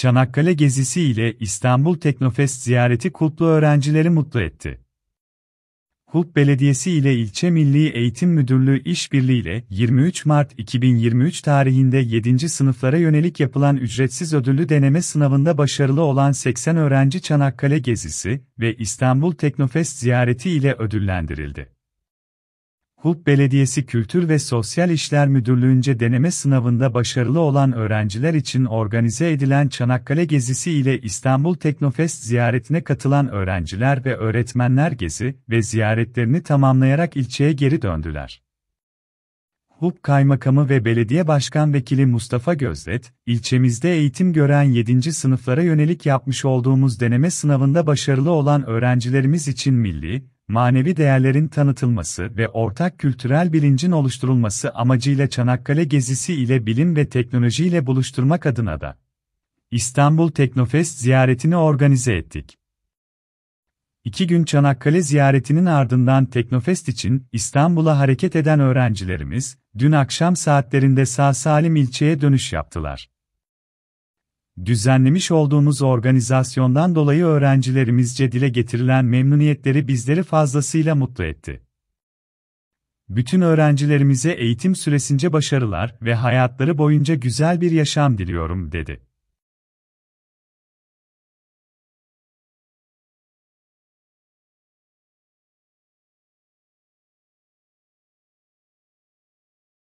Çanakkale gezisi ile İstanbul Teknofest ziyareti kulplu öğrencileri mutlu etti. Kulp Belediyesi ile İlçe Milli Eğitim Müdürlüğü işbirliğiyle 23 Mart 2023 tarihinde 7. sınıflara yönelik yapılan ücretsiz ödüllü deneme sınavında başarılı olan 80 öğrenci Çanakkale gezisi ve İstanbul Teknofest ziyareti ile ödüllendirildi. Hub Belediyesi Kültür ve Sosyal İşler Müdürlüğü'nce deneme sınavında başarılı olan öğrenciler için organize edilen Çanakkale gezisi ile İstanbul Teknofest ziyaretine katılan öğrenciler ve öğretmenler gezi ve ziyaretlerini tamamlayarak ilçeye geri döndüler. Hub Kaymakamı ve Belediye Başkan Vekili Mustafa Gözdet, ilçemizde eğitim gören 7. sınıflara yönelik yapmış olduğumuz deneme sınavında başarılı olan öğrencilerimiz için milli, manevi değerlerin tanıtılması ve ortak kültürel bilincin oluşturulması amacıyla Çanakkale gezisi ile bilim ve teknoloji ile buluşturmak adına da İstanbul Teknofest ziyaretini organize ettik. İki gün Çanakkale ziyaretinin ardından Teknofest için İstanbul'a hareket eden öğrencilerimiz, dün akşam saatlerinde sağ salim ilçeye dönüş yaptılar. Düzenlemiş olduğumuz organizasyondan dolayı öğrencilerimizce dile getirilen memnuniyetleri bizleri fazlasıyla mutlu etti. Bütün öğrencilerimize eğitim süresince başarılar ve hayatları boyunca güzel bir yaşam diliyorum dedi.